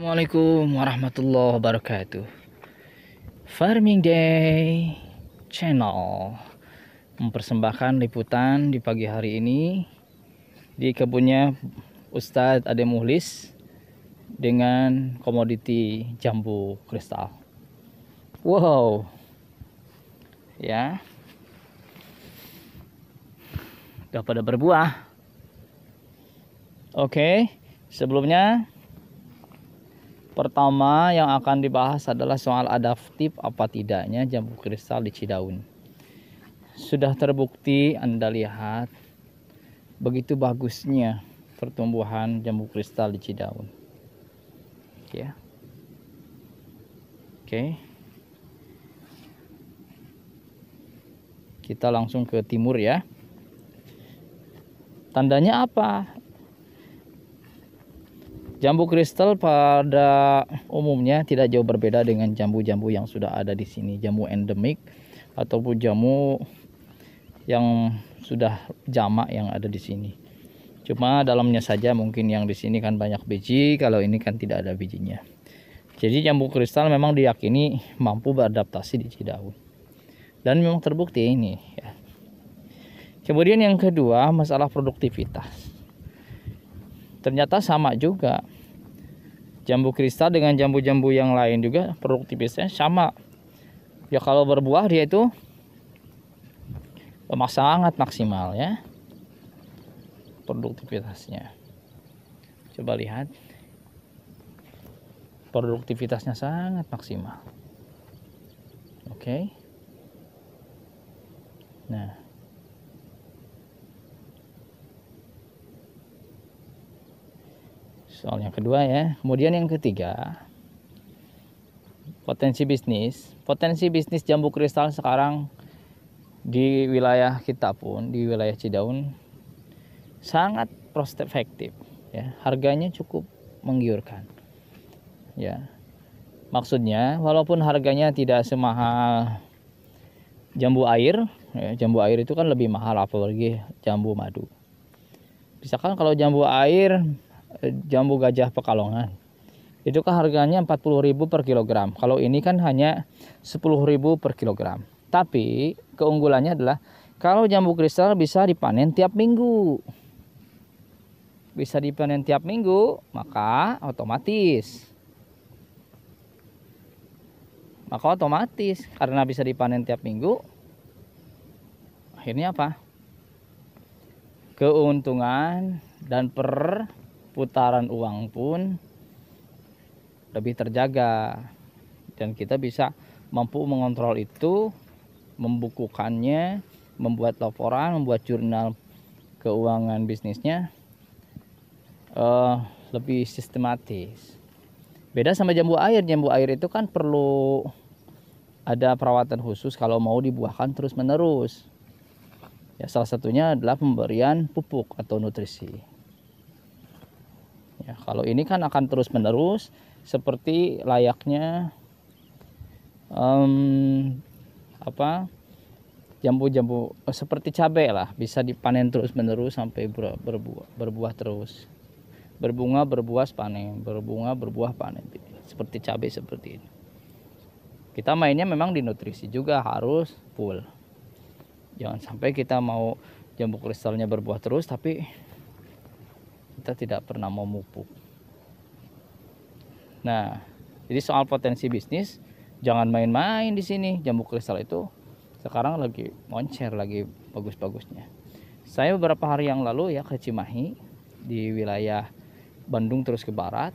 Assalamualaikum warahmatullahi wabarakatuh Farming Day Channel Mempersembahkan liputan di pagi hari ini Di kebunnya Ustadz Ade Muhlis Dengan komoditi jambu kristal Wow Ya Gak pada berbuah Oke Sebelumnya Pertama yang akan dibahas adalah soal adaptif apa tidaknya jambu kristal di Cidaun. Sudah terbukti Anda lihat begitu bagusnya pertumbuhan jambu kristal di Cidaun. Oke. Ya. Oke. Kita langsung ke timur ya. Tandanya apa? Jambu kristal pada umumnya tidak jauh berbeda dengan jambu-jambu yang sudah ada di sini, jambu endemik ataupun jamu yang sudah jamak yang ada di sini. Cuma dalamnya saja mungkin yang di sini kan banyak biji, kalau ini kan tidak ada bijinya. Jadi jambu kristal memang diyakini mampu beradaptasi di cidaun Dan memang terbukti ini ya. Kemudian yang kedua masalah produktivitas ternyata sama juga jambu kristal dengan jambu-jambu yang lain juga produktivitasnya sama ya kalau berbuah dia itu lemah sangat maksimal ya produktivitasnya coba lihat produktivitasnya sangat maksimal oke okay. nah soal yang kedua ya kemudian yang ketiga potensi bisnis potensi bisnis jambu kristal sekarang di wilayah kita pun di wilayah Cidaun sangat prospektif ya harganya cukup menggiurkan ya maksudnya walaupun harganya tidak semahal jambu air ya, jambu air itu kan lebih mahal apalagi jambu madu misalkan kalau jambu air jambu gajah Pekalongan. Itu kan harganya 40.000 per kilogram. Kalau ini kan hanya 10.000 per kilogram. Tapi keunggulannya adalah kalau jambu kristal bisa dipanen tiap minggu. Bisa dipanen tiap minggu, maka otomatis maka otomatis karena bisa dipanen tiap minggu akhirnya apa keuntungan dan per putaran uang pun lebih terjaga dan kita bisa mampu mengontrol itu membukukannya membuat laporan membuat jurnal keuangan bisnisnya uh, lebih sistematis beda sama jambu air jambu air itu kan perlu ada perawatan khusus kalau mau dibuahkan terus menerus ya salah satunya adalah pemberian pupuk atau nutrisi Ya, kalau ini kan akan terus menerus seperti layaknya um, apa jambu-jambu eh, seperti cabai lah bisa dipanen terus menerus sampai berbuah berbuah terus berbunga berbuah panen berbunga berbuah panen seperti cabai seperti ini kita mainnya memang di nutrisi juga harus full jangan sampai kita mau jambu kristalnya berbuah terus tapi kita tidak pernah memupuk. Nah, jadi soal potensi bisnis jangan main-main di sini. Jambu kristal itu sekarang lagi moncer lagi bagus-bagusnya. Saya beberapa hari yang lalu ya ke Cimahi di wilayah Bandung terus ke barat.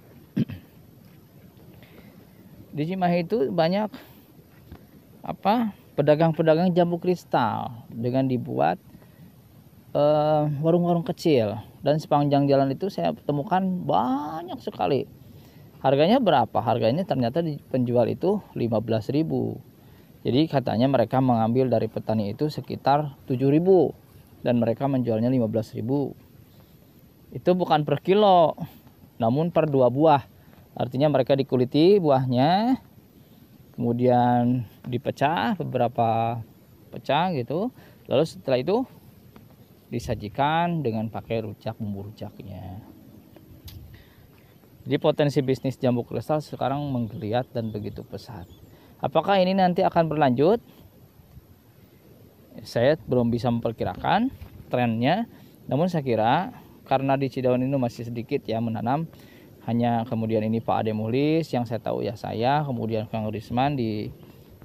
di Cimahi itu banyak apa? pedagang-pedagang jambu kristal dengan dibuat Eh, warung-warung kecil dan sepanjang jalan itu saya temukan banyak sekali. Harganya berapa? Harganya ternyata di penjual itu 15.000. Jadi katanya mereka mengambil dari petani itu sekitar 7.000 dan mereka menjualnya 15.000. Itu bukan per kilo, namun per dua buah. Artinya mereka dikuliti buahnya, kemudian dipecah beberapa pecah gitu. Lalu setelah itu disajikan dengan pakai rujak bumbu rujaknya jadi potensi bisnis jambu kristal sekarang menggeliat dan begitu pesat apakah ini nanti akan berlanjut saya belum bisa memperkirakan trennya namun saya kira karena di Cidaun ini masih sedikit ya menanam hanya kemudian ini Pak Ade Mulis yang saya tahu ya saya kemudian Kang Risman di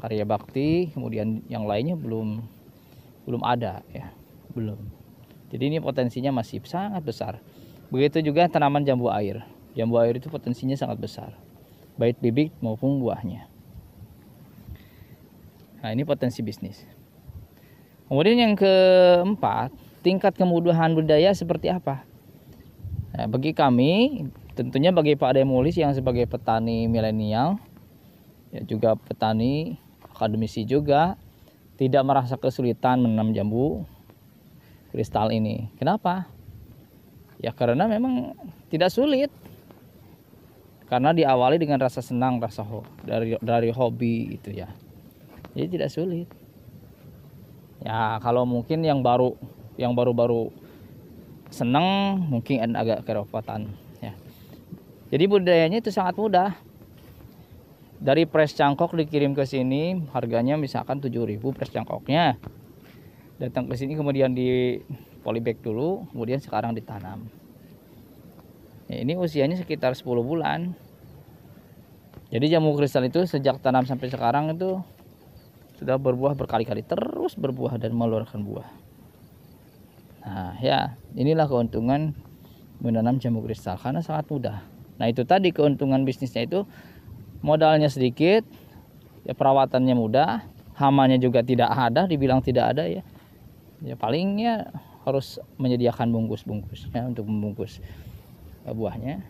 Karya Bakti kemudian yang lainnya belum belum ada ya belum jadi ini potensinya masih sangat besar. Begitu juga tanaman jambu air. Jambu air itu potensinya sangat besar. Baik bibit maupun buahnya. Nah ini potensi bisnis. Kemudian yang keempat, tingkat kemudahan budaya seperti apa? Nah, bagi kami, tentunya bagi Pak Demolis yang sebagai petani milenial, ya juga petani akademisi juga, tidak merasa kesulitan menanam jambu kristal ini. Kenapa? Ya karena memang tidak sulit. Karena diawali dengan rasa senang, rasa ho dari dari hobi itu ya. Jadi tidak sulit. Ya kalau mungkin yang baru yang baru-baru senang mungkin agak kerepotan ya. Jadi budayanya itu sangat mudah. Dari pres cangkok dikirim ke sini harganya misalkan 7.000 pres cangkoknya datang ke sini kemudian di polybag dulu kemudian sekarang ditanam ya, ini usianya sekitar 10 bulan jadi jamu kristal itu sejak tanam sampai sekarang itu sudah berbuah berkali-kali terus berbuah dan mengeluarkan buah nah ya inilah keuntungan menanam jamu kristal karena sangat mudah nah itu tadi keuntungan bisnisnya itu modalnya sedikit ya perawatannya mudah hamanya juga tidak ada dibilang tidak ada ya ya palingnya harus menyediakan bungkus-bungkusnya untuk membungkus eh, buahnya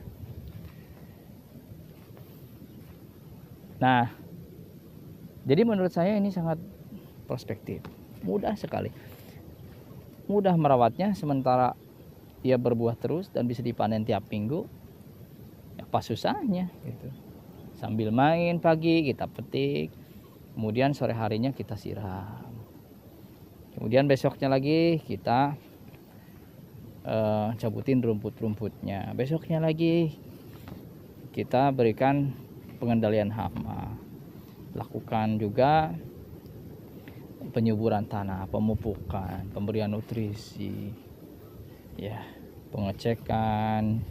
nah jadi menurut saya ini sangat prospektif, mudah sekali mudah merawatnya sementara dia berbuah terus dan bisa dipanen tiap minggu apa ya, susahnya gitu sambil main pagi kita petik kemudian sore harinya kita siram kemudian besoknya lagi kita uh, cabutin rumput-rumputnya besoknya lagi kita berikan pengendalian hama lakukan juga penyuburan tanah pemupukan pemberian nutrisi ya pengecekan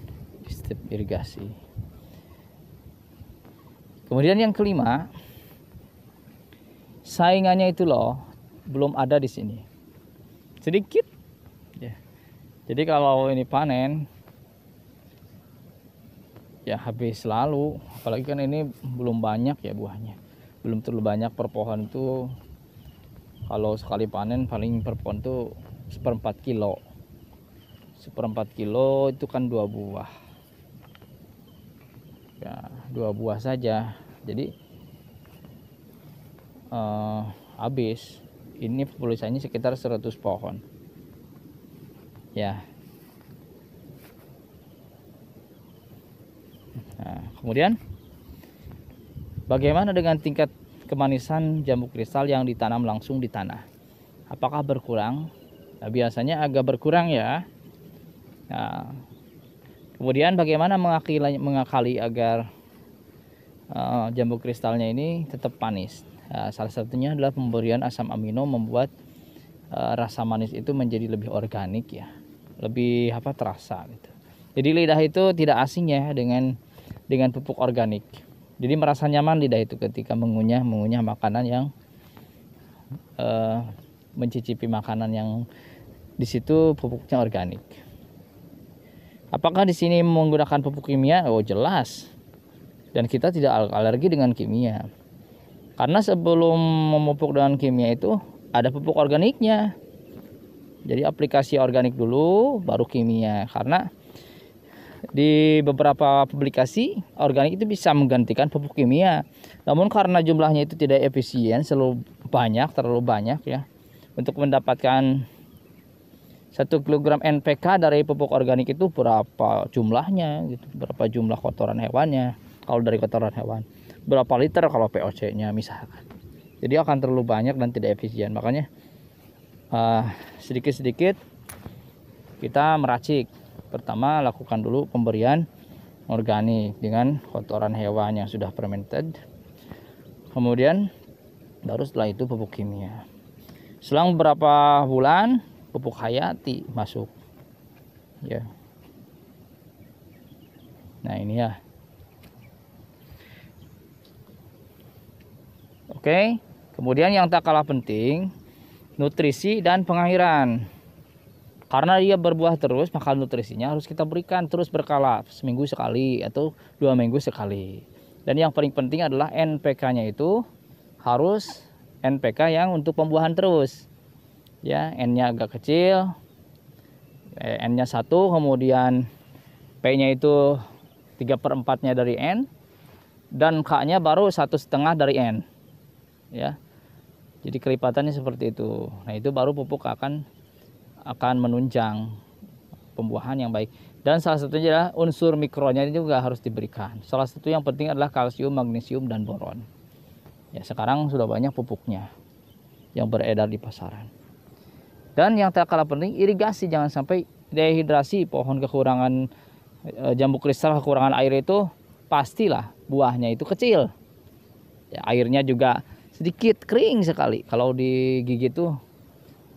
sistem irigasi kemudian yang kelima saingannya itu loh belum ada di sini sedikit ya jadi kalau ini panen ya habis selalu apalagi kan ini belum banyak ya buahnya belum terlalu banyak per pohon itu. kalau sekali panen paling per pohon itu seperempat kilo seperempat kilo itu kan dua buah ya dua buah saja jadi uh, habis ini populasinya sekitar 100 pohon ya nah, kemudian bagaimana dengan tingkat kemanisan jambu kristal yang ditanam langsung di tanah apakah berkurang nah, biasanya agak berkurang ya nah, kemudian bagaimana mengakali, mengakali agar uh, jambu kristalnya ini tetap manis Eh, salah satunya adalah pemberian asam amino membuat uh, rasa manis itu menjadi lebih organik ya, lebih apa terasa gitu. Jadi lidah itu tidak asing ya dengan dengan pupuk organik. Jadi merasa nyaman lidah itu ketika mengunyah mengunyah makanan yang uh, mencicipi makanan yang di situ pupuknya organik. Apakah di sini menggunakan pupuk kimia? Oh jelas. Dan kita tidak alergi dengan kimia karena sebelum memupuk dengan kimia itu ada pupuk organiknya. Jadi aplikasi organik dulu baru kimia karena di beberapa publikasi organik itu bisa menggantikan pupuk kimia. Namun karena jumlahnya itu tidak efisien, selalu banyak, terlalu banyak ya. Untuk mendapatkan 1 kg NPK dari pupuk organik itu berapa jumlahnya gitu, berapa jumlah kotoran hewannya kalau dari kotoran hewan berapa liter kalau POC-nya misalkan. Jadi akan terlalu banyak dan tidak efisien. Makanya eh, sedikit-sedikit uh, kita meracik. Pertama lakukan dulu pemberian organik dengan kotoran hewan yang sudah fermented. Kemudian baru setelah itu pupuk kimia. Selang beberapa bulan pupuk hayati masuk. Ya. Nah, ini ya Oke. Kemudian yang tak kalah penting nutrisi dan pengairan. Karena dia berbuah terus, maka nutrisinya harus kita berikan terus berkala, seminggu sekali atau dua minggu sekali. Dan yang paling penting adalah NPK-nya itu harus NPK yang untuk pembuahan terus. Ya, N-nya agak kecil, eh, N-nya satu, kemudian P-nya itu 3 per 4-nya dari N, dan K-nya baru satu setengah dari N ya jadi kelipatannya seperti itu nah itu baru pupuk akan akan menunjang pembuahan yang baik dan salah satunya adalah unsur mikronya juga harus diberikan salah satu yang penting adalah kalsium magnesium dan boron ya sekarang sudah banyak pupuknya yang beredar di pasaran dan yang tak kalah penting irigasi jangan sampai dehidrasi pohon kekurangan e, jambu kristal kekurangan air itu pastilah buahnya itu kecil ya, airnya juga sedikit kering sekali kalau digigit tuh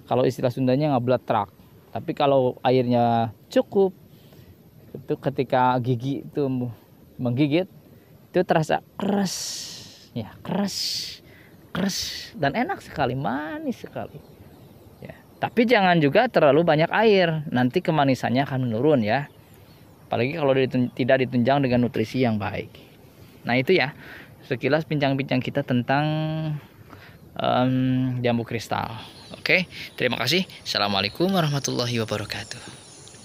kalau istilah Sundanya truk tapi kalau airnya cukup itu ketika gigi itu menggigit itu terasa keras ya keras keras dan enak sekali manis sekali ya tapi jangan juga terlalu banyak air nanti kemanisannya akan menurun ya apalagi kalau ditun tidak ditunjang dengan nutrisi yang baik nah itu ya sekilas bincang-bincang kita tentang um, jambu kristal. Oke, terima kasih. Assalamualaikum warahmatullahi wabarakatuh.